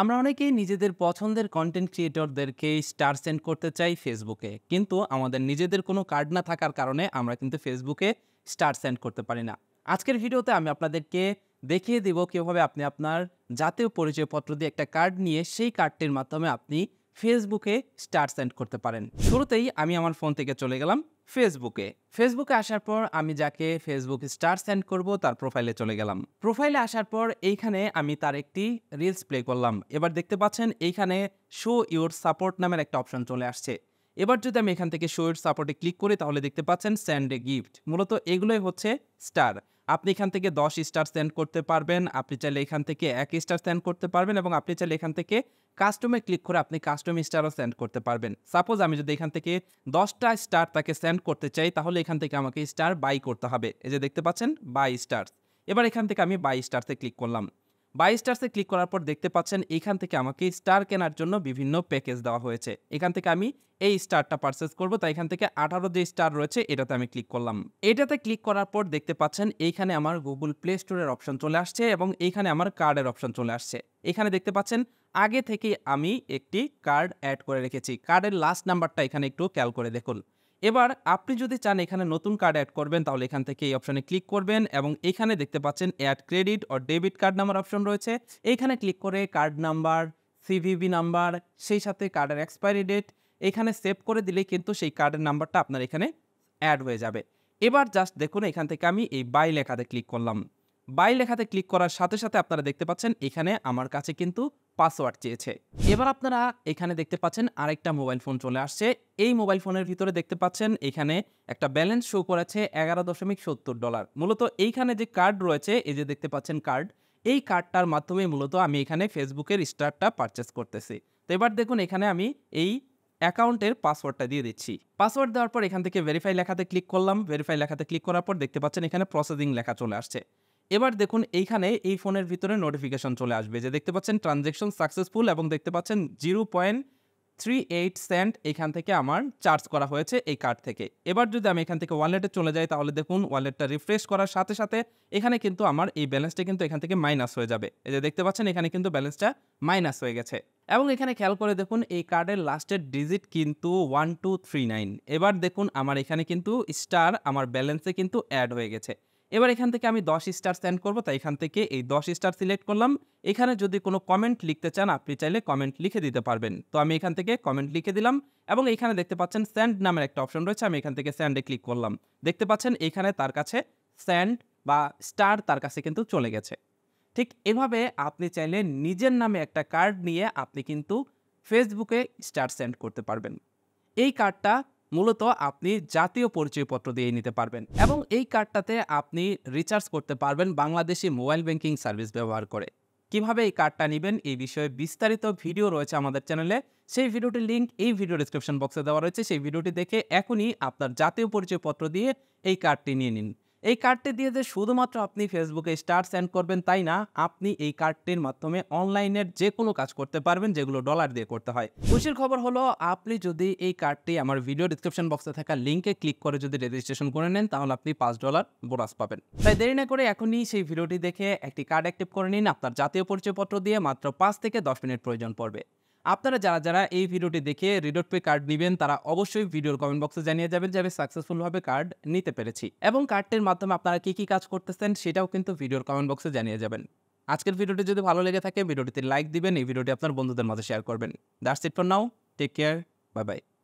আমরা অনেকেই নিজেদের পছন্দের কন্টেন্ট ক্রিয়েটরদেরকে স্টার সেন্ড করতে চাই ফেসবুকে কিন্তু আমাদের নিজেদের কোনো কার্ড না থাকার কারণে আমরা কিন্তু ফেসবুকে স্টার সেন্ড করতে পারি না আজকের ভিডিওতে আমি আপনাদেরকে দেখিয়ে দেব কীভাবে আপনি আপনার জাতীয় পরিচয়পত্র দিয়ে একটা কার্ড নিয়ে সেই কার্ডটির মাধ্যমে আপনি ফেসবুকে স্টার সেন্ড করতে পারেন শুরুতেই আমি আমার ফোন থেকে চলে গেলাম ফেসবুকে ফেসবুকে আসার পর আমি যাকে ফেসবুক স্টার সেন্ড করব তার প্রোফাইলে চলে গেলাম প্রোফাইলে আসার পর এইখানে আমি তার একটি রিলস প্লে করলাম এবার দেখতে পাচ্ছেন এইখানে শো ইউর সাপোর্ট নামের একটা অপশন চলে আসছে এবার যদি আমি এখান থেকে শো ইউর সাপোর্টে ক্লিক করি তাহলে দেখতে পাচ্ছেন স্যান্ড এ গিফট মূলত এগুলোই হচ্ছে স্টার আপনি এখান থেকে দশ স্টার সেন্ড করতে পারবেন আপনি চাইলে এখান থেকে এক স্টার সেন্ড করতে পারবেন এবং আপনি চাইলে এখান থেকে কাস্টমে ক্লিক করে আপনি কাস্টম স্টারও সেন্ড করতে পারবেন সাপোজ আমি যদি এখান থেকে দশটা স্টার তাকে সেন্ড করতে চাই তাহলে এখান থেকে আমাকে স্টার বাই করতে হবে এই যে দেখতে পাচ্ছেন বাই স্টার এবার এখান থেকে আমি বাই স্টারতে ক্লিক করলাম বাই স্টার্সে ক্লিক করার পর দেখতে পাচ্ছেন এখান থেকে আমাকে স্টার কেনার জন্য বিভিন্ন প্যাকেজ দেওয়া হয়েছে এখান থেকে আমি এই স্টারটা পারচেস করব তাই এখান থেকে আঠারো যে স্টার রয়েছে এটাতে আমি ক্লিক করলাম এটাতে ক্লিক করার পর দেখতে পাচ্ছেন এইখানে আমার গুগল প্লে স্টোরের অপশন চলে আসছে এবং এইখানে আমার কার্ডের অপশন চলে আসছে এখানে দেখতে পাচ্ছেন আগে থেকে আমি একটি কার্ড অ্যাড করে রেখেছি কার্ডের লাস্ট নাম্বারটা এখানে একটু ক্যাল করে দেখুন এবার আপনি যদি চান এখানে নতুন কার্ড অ্যাড করবেন তাহলে এখান থেকে এই অপশানে ক্লিক করবেন এবং এখানে দেখতে পাচ্ছেন অ্যাড ক্রেডিট ও ডেবিট কার্ড নাম্বার অপশন রয়েছে এইখানে ক্লিক করে কার্ড নাম্বার সিভিভি নাম্বার সেই সাথে কার্ডের এক্সপায়ারি ডেট এখানে সেভ করে দিলে কিন্তু সেই কার্ডের নাম্বারটা আপনার এখানে অ্যাড হয়ে যাবে এবার জাস্ট দেখুন এখান থেকে আমি এই বাই লেখাতে ক্লিক করলাম বাই লেখাতে ক্লিক করার সাথে সাথে আপনারা দেখতে পাচ্ছেন এখানে আমার কাছে কিন্তু পাসওয়ার্ড চেয়েছে এবার আপনারা এখানে দেখতে পাচ্ছেন আরেকটা মোবাইল ফোন চলে আসছে এই মোবাইল ফোনের ভিতরে দেখতে পাচ্ছেন এখানে একটা ব্যালেন্স শো করেছে এগারো দশমিক সত্তর ডলার মূলত এইখানে যে কার্ড রয়েছে এই যে দেখতে পাচ্ছেন কার্ড এই কার্ডটার মাধ্যমে মূলত আমি এখানে ফেসবুকের স্টারটা পারচেস করতেছি তো এবার দেখুন এখানে আমি এই অ্যাকাউন্টের পাসওয়ার্ডটা দিয়ে দিচ্ছি পাসওয়ার্ড দেওয়ার পর এখান থেকে ভেরিফাই লেখাতে ক্লিক করলাম ভেরিফাই লেখাতে ক্লিক করার পর দেখতে পাচ্ছেন এখানে প্রসেসিং লেখা চলে আসছে এবার দেখুন এইখানে এই ফোনের ভিতরে নোটিফিকেশন চলে আসবে যে দেখতে পাচ্ছেন ট্রানজ্যাকশন সাকসেসফুল এবং দেখতে পাচ্ছেন zero point three eight cent এখান থেকে আমার চার্জ করা হয়েছে এই কার্ড থেকে এবার যদি আমি এখান থেকে ওয়ালেটে চলে যাই তাহলে দেখুন ওয়ালেটটা রিফ্রেশ করার সাথে সাথে এখানে কিন্তু আমার এই ব্যালেন্সটা কিন্তু এখান থেকে মাইনাস হয়ে যাবে এই যে দেখতে পাচ্ছেন এখানে কিন্তু ব্যালেন্সটা মাইনাস হয়ে গেছে এবং এখানে খেয়াল করে দেখুন এই কার্ডের লাস্টের ডিজিট কিন্তু ওয়ান টু থ্রি নাইন এবার দেখুন আমার এখানে কিন্তু স্টার আমার ব্যালেন্সে কিন্তু অ্যাড হয়ে গেছে এবার এখান থেকে আমি দশ স্টার সেন্ড করবো তাই এখান থেকে এই দশ স্টার সিলেক্ট করলাম এখানে যদি কোনো কমেন্ট লিখতে চান আপনি চাইলে কমেন্ট লিখে দিতে পারবেন তো আমি এখান থেকে কমেন্ট লিখে দিলাম এবং এখানে দেখতে পাচ্ছেন স্যান্ড নামের একটা অপশন রয়েছে আমি এখান থেকে স্যান্ডে ক্লিক করলাম দেখতে পাচ্ছেন এখানে তার কাছে স্যান্ড বা স্টার তার কাছে কিন্তু চলে গেছে ঠিক এভাবে আপনি চাইলে নিজের নামে একটা কার্ড নিয়ে আপনি কিন্তু ফেসবুকে স্টার সেন্ড করতে পারবেন এই কার্ডটা মূলত আপনি জাতীয় পরিচয়পত্র দিয়ে নিতে পারবেন এবং এই কার্ডটাতে আপনি রিচার্জ করতে পারবেন বাংলাদেশি মোবাইল ব্যাংকিং সার্ভিস ব্যবহার করে কিভাবে এই কার্ডটা নেবেন এই বিষয়ে বিস্তারিত ভিডিও রয়েছে আমাদের চ্যানেলে সেই ভিডিওটির লিঙ্ক এই ভিডিও ডিসক্রিপশন বক্সে দেওয়া রয়েছে সেই ভিডিওটি দেখে এখনই আপনার জাতীয় পরিচয়পত্র দিয়ে এই কার্ডটি নিয়ে নিন এই কার্ডটি দিয়ে যে শুধুমাত্র আপনি ফেসবুকে স্টার সেন্ড করবেন তাই না আপনি এই কার্ডটির মাধ্যমে অনলাইনের যে কোনো কাজ করতে পারবেন যেগুলো ডলার দিয়ে করতে হয় খুশির খবর হলো আপনি যদি এই কার্ডটি আমার ভিডিও ডিসক্রিপশন বক্সে থাকা লিঙ্কে ক্লিক করে যদি রেজিস্ট্রেশন করে নেন তাহলে আপনি পাঁচ ডলার বোনাস পাবেন তাই দেরি না করে এখনই সেই ভিডিওটি দেখে একটি কার্ড অ্যাক্টিভ করে নিন আপনার জাতীয় পরিচয়পত্র দিয়ে মাত্র পাঁচ থেকে দশ মিনিট প্রয়োজন পড়বে আপনারা যারা যারা এই ভিডিওটি দেখে রিডোট পে কার্ড নেবেন তারা অবশ্যই ভিডিওর কমেন্ট বক্সে জানিয়ে যাবেন যে আমি সাকসেসফুলভাবে কার্ড নিতে পেরেছি এবং কার্ডটির মাধ্যমে আপনারা কী কী কাজ করতেছেন সেটাও কিন্তু ভিডিওর কমেন্ট বক্সে জানিয়ে যাবেন আজকের ভিডিওটি যদি ভালো লেগে থাকে ভিডিওটিতে লাইক দিবেন এই ভিডিওটি আপনার বন্ধুদের মাঝে শেয়ার করবেন that's it for now take care bye by